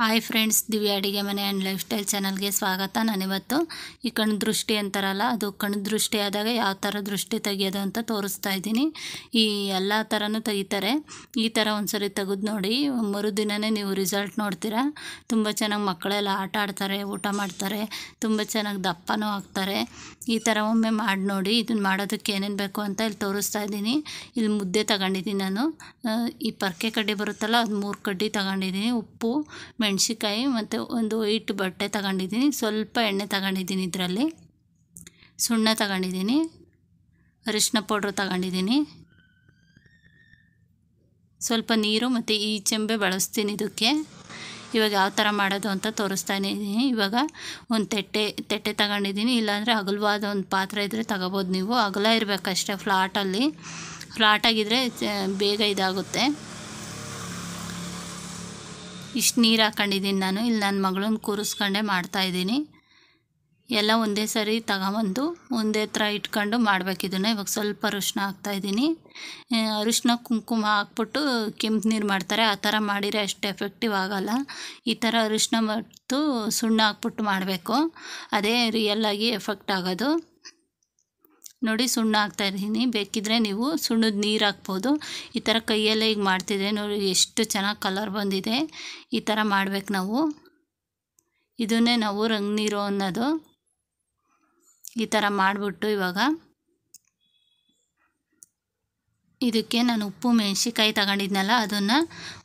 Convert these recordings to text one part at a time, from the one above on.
hi friends ದಿವ್ಯ ಅಡುಗೆ ಮನೆ ಆ್ಯಂಡ್ ಲೈಫ್ ಸ್ಟೈಲ್ ಚಾನಲ್ಗೆ ಸ್ವಾಗತ ನಾನಿವತ್ತು ಈ ಕಣ್ಣು ದೃಷ್ಟಿ ಅಂತಾರಲ್ಲ ಅದು ಕಣ್ಣು ದೃಷ್ಟಿ ಆದಾಗ ಯಾವ ಥರ ದೃಷ್ಟಿ ತೆಗಿಯೋದು ಅಂತ ತೋರಿಸ್ತಾ ಇದ್ದೀನಿ ಈ ಎಲ್ಲ ಥರನೂ ತೆಗಿತಾರೆ ಈ ಥರ ಒಂದ್ಸರಿ ತೆಗೆದು ನೋಡಿ ಮರುದಿನವೇ ನೀವು ರಿಸಲ್ಟ್ ನೋಡ್ತೀರಾ ತುಂಬ ಚೆನ್ನಾಗಿ ಮಕ್ಕಳೆಲ್ಲ ಆಟ ಆಡ್ತಾರೆ ಊಟ ಮಾಡ್ತಾರೆ ತುಂಬ ಚೆನ್ನಾಗಿ ದಪ್ಪನೂ ಆಗ್ತಾರೆ ಈ ಥರ ಒಮ್ಮೆ ಮಾಡಿ ನೋಡಿ ಇದನ್ನು ಮಾಡೋದಕ್ಕೆ ಏನೇನು ಬೇಕು ಅಂತ ಇಲ್ಲಿ ತೋರಿಸ್ತಾ ಇದ್ದೀನಿ ಇಲ್ಲಿ ಮುದ್ದೆ ತಗೊಂಡಿದ್ದೀನಿ ನಾನು ಈ ಪರ್ಕೆ ಕಡ್ಡಿ ಬರುತ್ತಲ್ಲ ಅದು ಮೂರು ಕಡ್ಡಿ ತಗೊಂಡಿದ್ದೀನಿ ಉಪ್ಪು ಮೆಣಸಿಕಾಯಿ ಮತ್ತು ಒಂದು ವೈಟ್ ಬಟ್ಟೆ ತಗೊಂಡಿದ್ದೀನಿ ಸ್ವಲ್ಪ ಎಣ್ಣೆ ತಗೊಂಡಿದ್ದೀನಿ ಇದರಲ್ಲಿ ಸುಣ್ಣ ತಗೊಂಡಿದ್ದೀನಿ ಅರಿಶಿನ ಪೌಡ್ರ್ ತಗೊಂಡಿದ್ದೀನಿ ಸ್ವಲ್ಪ ನೀರು ಮತ್ತು ಈ ಚೆಂಬೆ ಬಳಸ್ತೀನಿ ಇದಕ್ಕೆ ಇವಾಗ ಯಾವ ಥರ ಮಾಡೋದು ಅಂತ ತೋರಿಸ್ತಾನೆ ಇದ್ದೀನಿ ಇವಾಗ ಒಂದು ತೆಟ್ಟೆ ತಟ್ಟೆ ತಗೊಂಡಿದ್ದೀನಿ ಇಲ್ಲಾಂದರೆ ಅಗಲವಾದ ಒಂದು ಪಾತ್ರೆ ಇದ್ದರೆ ತಗೋಬೋದು ನೀವು ಅಗಲ ಇರಬೇಕಷ್ಟೇ ಫ್ಲಾಟಲ್ಲಿ ಫ್ಲಾಟಾಗಿದ್ದರೆ ಬೇಗ ಇದಾಗುತ್ತೆ ಇಷ್ಟು ನೀರು ಹಾಕೊಂಡಿದ್ದೀನಿ ನಾನು ಇಲ್ಲಿ ನನ್ನ ಮಗಳನ್ನ ಕೂರಿಸ್ಕೊಂಡೆ ಮಾಡ್ತಾಯಿದ್ದೀನಿ ಎಲ್ಲ ಒಂದೇ ಸರಿ ತಗೊಂಬಂದು ಒಂದೇ ಥರ ಇಟ್ಕೊಂಡು ಮಾಡಬೇಕಿದನ್ನು ಇವಾಗ ಸ್ವಲ್ಪ ಅರಿಶಿನ ಹಾಕ್ತಾಯಿದ್ದೀನಿ ಅರಿಶಿನ ಕುಂಕುಮ ಹಾಕ್ಬಿಟ್ಟು ಕೆಂಪು ನೀರು ಮಾಡ್ತಾರೆ ಆ ಥರ ಮಾಡಿದರೆ ಅಷ್ಟು ಎಫೆಕ್ಟಿವ್ ಆಗೋಲ್ಲ ಈ ಥರ ಅರಿಶಿನ ಮತ್ತು ಸುಣ್ಣ ಹಾಕ್ಬಿಟ್ಟು ಮಾಡಬೇಕು ಅದೇ ರಿಯಲ್ಲಾಗಿ ಎಫೆಕ್ಟ್ ಆಗೋದು ನೋಡಿ ಸುಣ್ಣ ಹಾಕ್ತಾ ಇದ್ದೀನಿ ಬೇಕಿದ್ದರೆ ನೀವು ಸುಣ್ಣದ ನೀರು ಹಾಕ್ಬೋದು ಈ ಥರ ಕೈಯಲ್ಲೇ ಈಗ ಮಾಡ್ತಿದ್ದೆ ನೋಡಿ ಎಷ್ಟು ಚೆನ್ನಾಗಿ ಕಲರ್ ಬಂದಿದೆ ಈ ಥರ ಮಾಡ್ಬೇಕು ನಾವು ಇದನ್ನೇ ನಾವು ರಂಗ್ ನೀರು ಅನ್ನೋದು ಈ ಥರ ಮಾಡಿಬಿಟ್ಟು ಇವಾಗ ಇದಕ್ಕೆ ನಾನು ಉಪ್ಪು ಮೆಣಸಿಕಾಯಿ ತಗೊಂಡಿದ್ನಲ್ಲ ಅದನ್ನು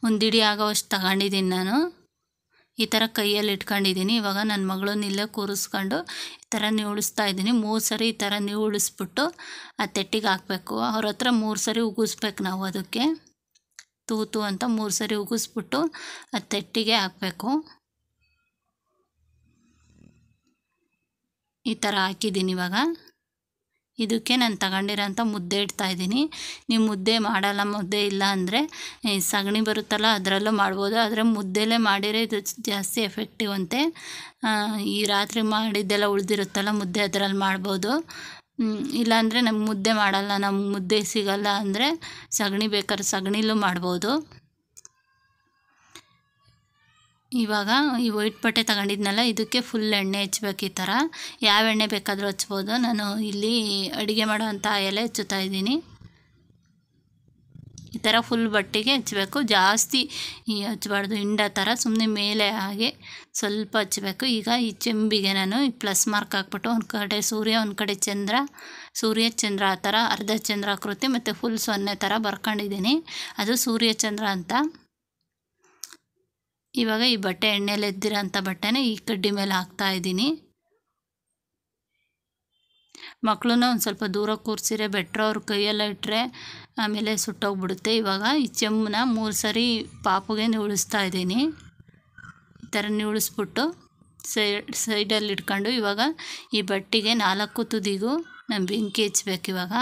ಒಂದು ಆಗೋವಷ್ಟು ತಗೊಂಡಿದ್ದೀನಿ ನಾನು ಈ ಥರ ಕೈಯಲ್ಲಿ ಇಟ್ಕೊಂಡಿದ್ದೀನಿ ಇವಾಗ ನನ್ನ ಮಗಳನ್ನ ಇಲ್ಲೇ ಕೂರಿಸ್ಕೊಂಡು ಈ ಥರ ನೀವು ಉಳಿಸ್ತಾ ಇದ್ದೀನಿ ಮೂರು ಸರಿ ಈ ಥರ ನೀವು ಉಳಿಸ್ಬಿಟ್ಟು ಆ ತೆಟ್ಟಿಗೆ ಹಾಕಬೇಕು ಅವ್ರ ಹತ್ರ ಮೂರು ಸರಿ ಉಗಿಸ್ಬೇಕು ನಾವು ಅದಕ್ಕೆ ತೂತು ಅಂತ ಮೂರು ಸರಿ ಉಗಿಸ್ಬಿಟ್ಟು ಆ ತೆಟ್ಟಿಗೆ ಹಾಕಬೇಕು ಈ ಥರ ಹಾಕಿದ್ದೀನಿ ಇವಾಗ ಇದಕ್ಕೆ ನಾನು ತಗೊಂಡಿರೋಂಥ ಮುದ್ದೆ ಇಡ್ತಾ ಇದ್ದೀನಿ ನೀವು ಮುದ್ದೆ ಮಾಡಲ್ಲ ಮುದ್ದೆ ಇಲ್ಲ ಅಂದರೆ ಸಗಣಿ ಬರುತ್ತಲ್ಲ ಅದರಲ್ಲೂ ಮಾಡ್ಬೋದು ಆದರೆ ಮುದ್ದೆಲೇ ಮಾಡಿದರೆ ಇದು ಜಾಸ್ತಿ ಎಫೆಕ್ಟಿವ್ ಅಂತೆ ಈ ರಾತ್ರಿ ಮಾಡಿದ್ದೆಲ್ಲ ಉಳಿದಿರುತ್ತಲ್ಲ ಮುದ್ದೆ ಅದರಲ್ಲಿ ಮಾಡ್ಬೋದು ಇಲ್ಲಾಂದರೆ ನಮ್ಗೆ ಮುದ್ದೆ ಮಾಡಲ್ಲ ನಮ್ಗೆ ಮುದ್ದೆ ಸಿಗಲ್ಲ ಅಂದರೆ ಸಗಣಿ ಬೇಕಾದ್ರೆ ಸಗಣಿಲೂ ಮಾಡ್ಬೋದು ಇವಾಗ ಈ ವೈಟ್ ಬಟ್ಟೆ ತಗೊಂಡಿದ್ನಲ್ಲ ಇದಕ್ಕೆ ಫುಲ್ ಎಣ್ಣೆ ಹಚ್ಬೇಕು ಈ ಥರ ಯಾವ ಎಣ್ಣೆ ಬೇಕಾದರೂ ಹಚ್ಬೋದು ನಾನು ಇಲ್ಲಿ ಅಡುಗೆ ಮಾಡೋವಂಥ ಎಲೆ ಹಚ್ಚುತ್ತಾ ಇದ್ದೀನಿ ಈ ಥರ ಫುಲ್ ಬಟ್ಟೆಗೆ ಹಚ್ಚಬೇಕು ಜಾಸ್ತಿ ಈ ಹಚ್ಚಬಾರ್ದು ಹಿಂಡ ಥರ ಸುಮ್ಮನೆ ಮೇಲೆ ಹಾಗೆ ಸ್ವಲ್ಪ ಹಚ್ಚಬೇಕು ಈಗ ಈ ಚೆಂಬಿಗೆ ನಾನು ಈ ಪ್ಲಸ್ ಮಾರ್ಕ್ ಹಾಕ್ಬಿಟ್ಟು ಒಂದು ಕಡೆ ಸೂರ್ಯ ಒಂದು ಕಡೆ ಚಂದ್ರ ಸೂರ್ಯ ಚಂದ್ರ ಆ ಥರ ಅರ್ಧ ಚಂದ್ರ ಆಕೃತಿ ಮತ್ತು ಫುಲ್ ಸೊನ್ನೆ ಥರ ಬರ್ಕೊಂಡಿದ್ದೀನಿ ಅದು ಸೂರ್ಯ ಚಂದ್ರ ಅಂತ ಇವಾಗ ಈ ಬಟ್ಟೆ ಎಣ್ಣೆಲಿ ಎದ್ದಿರೋಂಥ ಬಟ್ಟೆನೇ ಈ ಕಡ್ಡಿ ಮೇಲೆ ಹಾಕ್ತಾ ಇದ್ದೀನಿ ಮಕ್ಕಳನ್ನ ಒಂದು ಸ್ವಲ್ಪ ದೂರ ಕೂರಿಸಿರೆ ಬೆಟ್ರ್ ಅವ್ರ ಕೈಯೆಲ್ಲ ಇಟ್ಟರೆ ಆಮೇಲೆ ಸುಟ್ಟೋಗ್ಬಿಡುತ್ತೆ ಇವಾಗ ಈ ಚೆಮ್ಮನ್ನ ಮೂರು ಸರಿ ಪಾಪುಗೆ ಉಳಿಸ್ತಾ ಇದ್ದೀನಿ ಈ ಥರ ನಿಳಿಸ್ಬಿಟ್ಟು ಸೈಡ್ ಸೈಡಲ್ಲಿ ಇಟ್ಕೊಂಡು ಇವಾಗ ಈ ಬಟ್ಟೆಗೆ ನಾಲ್ಕು ತುದಿಗೂ ನಾನು ಬೆಂಕಿ ಹಚ್ಬೇಕು ಇವಾಗ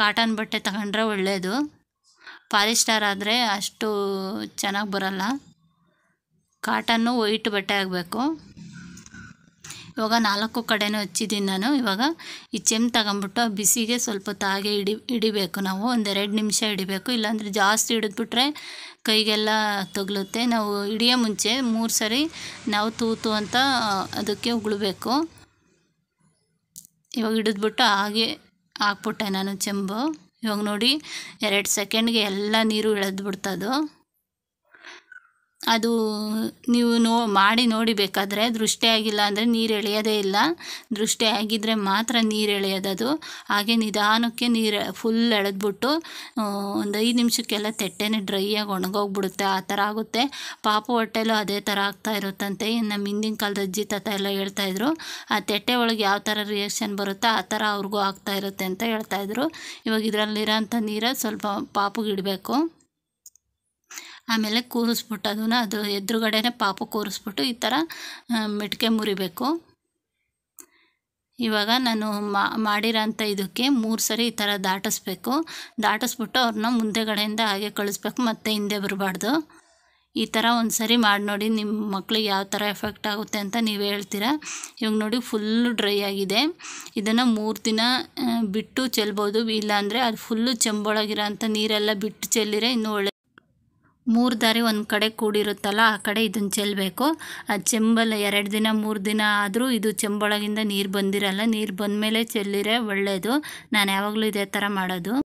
ಕಾಟನ್ ಬಟ್ಟೆ ತಗೊಂಡ್ರೆ ಒಳ್ಳೆಯದು ಸ್ಟಾರ್ ಆದರೆ ಅಷ್ಟು ಚೆನ್ನಾಗಿ ಬರಲ್ಲ ಕಾಟನ್ನು ವೈಟ್ ಬಟ್ಟೆ ಆಗಬೇಕು ಇವಾಗ ನಾಲ್ಕು ಕಡೆನೂ ಹಚ್ಚಿದ್ದೀನಿ ನಾನು ಇವಾಗ ಈ ಚೆಮ್ ತಗೊಂಬಿಟ್ಟು ಬಿಸಿಗೆ ಸ್ವಲ್ಪ ತಾಗೆ ಹಿಡಿ ಹಿಡಿಬೇಕು ನಾವು ಒಂದೆರಡು ನಿಮಿಷ ಹಿಡಿಬೇಕು ಇಲ್ಲಾಂದರೆ ಜಾಸ್ತಿ ಹಿಡಿದ್ಬಿಟ್ರೆ ಕೈಗೆಲ್ಲ ತಗಲುತ್ತೆ ನಾವು ಹಿಡಿಯೋ ಮುಂಚೆ ಮೂರು ಸರಿ ನಾವು ತೂತು ಅಂತ ಅದಕ್ಕೆ ಉಗುಳಬೇಕು ಇವಾಗ ಹಿಡಿದ್ಬಿಟ್ಟು ಹಾಗೆ ಹಾಕ್ಬಿಟ್ಟೆ ನಾನು ಚೆಂಬು ಇವಾಗ ನೋಡಿ ಎರಡು ಸೆಕೆಂಡ್ಗೆ ಎಲ್ಲ ನೀರು ಇಳಿದ್ಬಿಡ್ತದು ಅದು ನೀವು ನೋ ಮಾಡಿ ನೋಡಿ ಬೇಕಾದರೆ ದೃಷ್ಟಿ ಆಗಿಲ್ಲ ಅಂದರೆ ನೀರು ಎಳೆಯೋದೇ ಇಲ್ಲ ದೃಷ್ಟಿ ಆಗಿದ್ದರೆ ಮಾತ್ರ ನೀರು ಎಳೆಯೋದದು ಹಾಗೆ ನಿಧಾನಕ್ಕೆ ನೀರು ಫುಲ್ ಎಳೆದ್ಬಿಟ್ಟು ಒಂದು ಐದು ನಿಮಿಷಕ್ಕೆಲ್ಲ ತೆಟ್ಟೆನೇ ಡ್ರೈ ಆಗಿ ಒಣಗೋಗ್ಬಿಡುತ್ತೆ ಆ ಥರ ಆಗುತ್ತೆ ಪಾಪು ಹೊಟ್ಟೆಲೂ ಅದೇ ಥರ ಆಗ್ತಾ ಇರುತ್ತಂತೆ ನಮ್ಮ ಹಿಂದಿನ ಕಾಲದ ಅಜ್ಜಿ ತಾತ ಎಲ್ಲ ಹೇಳ್ತಾಯಿದ್ರು ಆ ತೆಟ್ಟೆ ಒಳಗೆ ಯಾವ ಥರ ರಿಯಾಕ್ಷನ್ ಬರುತ್ತೋ ಆ ಥರ ಅವ್ರಿಗೂ ಆಗ್ತಾ ಇರುತ್ತೆ ಅಂತ ಹೇಳ್ತಾಯಿದ್ರು ಇವಾಗ ಇದರಲ್ಲಿರೋಂಥ ನೀರು ಸ್ವಲ್ಪ ಪಾಪುಗಿಡಬೇಕು ಆಮೇಲೆ ಕೂರಿಸ್ಬಿಟ್ಟು ಅದನ್ನು ಅದು ಎದುರುಗಡೆನೆ ಪಾಪು ಕೂರಿಸ್ಬಿಟ್ಟು ಈ ಥರ ಮೆಟ್ಕೆ ಮುರಿಬೇಕು ಇವಾಗ ನಾನು ಮಾಡಿರೋಂಥ ಇದಕ್ಕೆ ಮೂರು ಸರಿ ಈ ಥರ ದಾಟಿಸ್ಬೇಕು ದಾಟಿಸ್ಬಿಟ್ಟು ಅವ್ರನ್ನ ಮುಂದೆಗಡೆಯಿಂದ ಹಾಗೆ ಕಳಿಸ್ಬೇಕು ಮತ್ತೆ ಹಿಂದೆ ಬರಬಾರ್ದು ಈ ಥರ ಒಂದು ಸರಿ ಮಾಡಿ ನೋಡಿ ನಿಮ್ಮ ಮಕ್ಳಿಗೆ ಯಾವ ಥರ ಎಫೆಕ್ಟ್ ಆಗುತ್ತೆ ಅಂತ ನೀವು ಹೇಳ್ತೀರಾ ಇವಾಗ ನೋಡಿ ಫುಲ್ಲು ಡ್ರೈ ಆಗಿದೆ ಇದನ್ನು ಮೂರು ದಿನ ಬಿಟ್ಟು ಚೆಲ್ಬೋದು ಇಲ್ಲಾಂದರೆ ಅದು ಫುಲ್ಲು ಚೆಂಬೊಳಗಿರೋ ಅಂಥ ನೀರೆಲ್ಲ ಬಿಟ್ಟು ಚೆಲ್ಲಿರೆ ಇನ್ನೂ ಒಳ್ಳೆ ಮೂರು ದಾರಿ ಒಂದು ಕಡೆ ಕೂಡಿರುತ್ತಲ್ಲ ಆ ಕಡೆ ಇದನ್ನು ಚೆಲ್ಲಬೇಕು ಆ ಚೆಂಬಲ್ ಎರಡು ದಿನ ಮೂರು ದಿನ ಆದರೂ ಇದು ಚೆಂಬೊಳಗಿಂದ ನೀರು ಬಂದಿರಲ್ಲ ನೀರು ಬಂದಮೇಲೆ ಚೆಲ್ಲಿರೆ ಒಳ್ಳೆಯದು ನಾನು ಯಾವಾಗಲೂ ಇದೇ ಥರ ಮಾಡೋದು